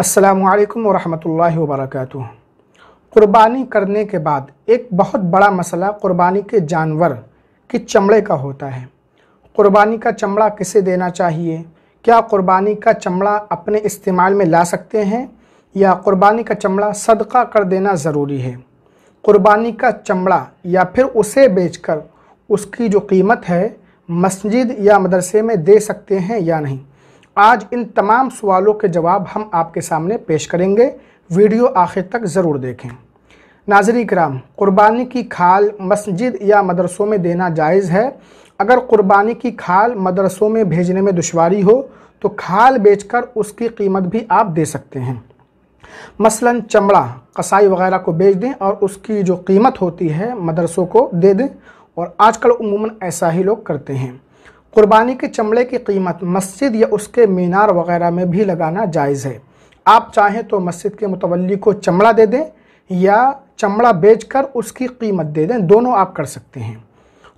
अस्सलाम वालेकुम वरहमतुल्लाहि क़ुरबानी करने के बाद एक बहुत बड़ा मसला क़ुरबानी के जानवर के चमड़े का होता है क़ुरबानी का चमड़ा किसे देना चाहिए क्या क़ुरबानी का चमड़ा अपने इस्तेमाल में ला सकते हैं या क़ुरबानी का चमड़ा सदका कर देना ज़रूरी है क़ुरबानी का चमड़ा या फिर उसे बेचकर उसकी जो कीमत है मस्जिद या मदरसे में दे सकते हैं या नहीं आज इन तमाम सवालों के जवाब हम आपके सामने पेश करेंगे वीडियो आखिर तक ज़रूर देखें नाजरी कराम क़ुरबानी की खाल मस्जिद या मदरसों में देना जायज़ है अगर क़ुरबानी की खाल मदरसों में भेजने में दुशारी हो तो खाल बेचकर उसकी कीमत भी आप दे सकते हैं मसलन चमड़ा कसाई वगैरह को बेच दें और उसकी जो कीमत होती है मदरसों को दे दें और आजकल उमूमन ऐसा ही लोग करते हैं कुर्बानी के चमड़े की कीमत मस्जिद या उसके मीनार वगैरह में भी लगाना जायज़ है आप चाहें तो मस्जिद के मुतवली को चमड़ा दे दें या चमड़ा बेचकर उसकी कीमत दे दें दोनों आप कर सकते हैं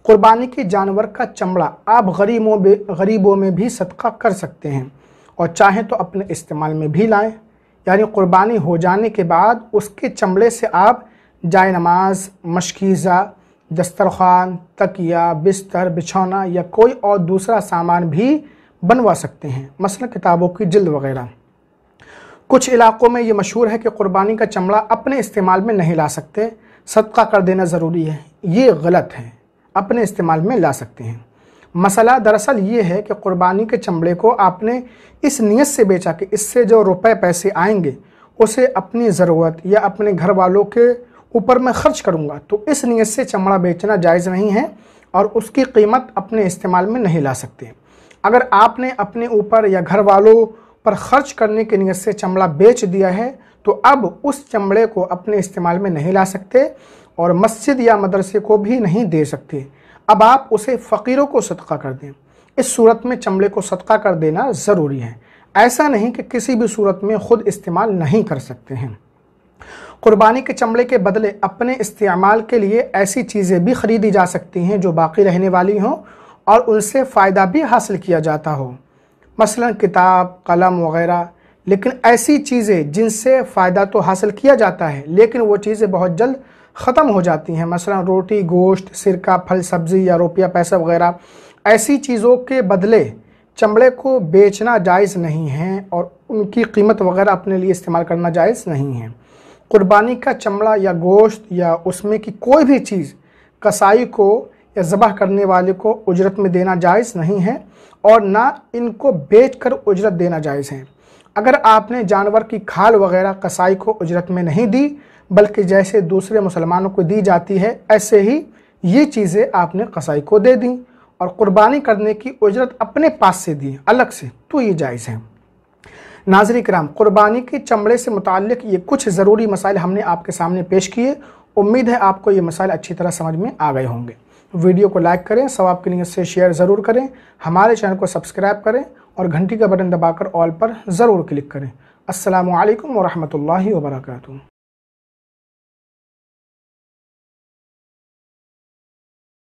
कुर्बानी के जानवर का चमड़ा आप गरीबों गरीबों में भी सदका कर सकते हैं और चाहें तो अपने इस्तेमाल में भी लाएं यानी कुर्बानी हो जाने के बाद उसके चमड़े से आप जाए नमाज मशकीज़ा दस्तरखान तकिया बिस्तर बिछौना या कोई और दूसरा सामान भी बनवा सकते हैं मसला किताबों की जल्द वगैरह कुछ इलाक़ों में ये मशहूर है कि कुर्बानी का चमड़ा अपने इस्तेमाल में नहीं ला सकते सदका कर देना ज़रूरी है ये गलत है अपने इस्तेमाल में ला सकते हैं मसला दरअसल ये है कि कुर्बानी के चमड़े को आपने इस नीयत से बेचा कि इससे जो रुपए पैसे आएंगे उसे अपनी ज़रूरत या अपने घर वालों के ऊपर मैं खर्च करूँगा तो इस नीयत से चमड़ा बेचना जायज़ नहीं है और उसकी कीमत अपने इस्तेमाल में नहीं ला सकते अगर आपने अपने ऊपर या घर वालों पर खर्च करने की नीयत से चमड़ा बेच दिया है तो अब उस चमड़े को अपने इस्तेमाल में नहीं ला सकते और मस्जिद या मदरसे को भी नहीं दे सकते अब आप उसे फ़कीरों को सदका कर दें इस सूरत में चमड़े को सदका कर देना ज़रूरी है ऐसा नहीं कि किसी भी सूरत में ख़ुद इस्तेमाल नहीं कर सकते हैं कुर्बानी के चमड़े के बदले अपने इस्तेमाल के लिए ऐसी चीज़ें भी खरीदी जा सकती हैं जो बाकी रहने वाली हों और उनसे फ़ायदा भी हासिल किया जाता हो मसलन किताब कलम वगैरह लेकिन ऐसी चीज़ें जिनसे फ़ायदा तो हासिल किया जाता है लेकिन वो चीज़ें बहुत जल्द ख़त्म हो जाती हैं मसलन रोटी गोश्त सिरका फल सब्ज़ी या रुपया पैसा वगैरह ऐसी चीज़ों के बदले चमड़े को बेचना जायज़ नहीं है और उनकी कीमत वगैरह अपने लिए इस्तेमाल करना जायज़ नहीं है कुर्बानी का चमड़ा या गोश्त या उसमें की कोई भी चीज़ कसाई को या ज़बह करने वाले को उजरत में देना जायज़ नहीं है और ना इनको बेच कर उजरत देना जायज़ है अगर आपने जानवर की खाल वगैरह कसाई को उजरत में नहीं दी बल्कि जैसे दूसरे मुसलमानों को दी जाती है ऐसे ही ये चीज़ें आपने कसाई को दे दी और क़ुरबानी करने की उजरत अपने पास से दी अलग से तो ये जायज़ है नाजरी कराम क़ुरबानी के चमड़े से मुतक ये कुछ ज़रूरी मसाइल हमने आपके सामने पेश किए उम्मीद है आपको ये मसाइल अच्छी तरह समझ में आ गए होंगे वीडियो को लाइक करें सवाब की नीयत से शेयर ज़रूर करें हमारे चैनल को सब्सक्राइब करें और घंटी का बटन दबाकर ऑल पर ज़रूर क्लिक करें असलकम वरहमल वर्का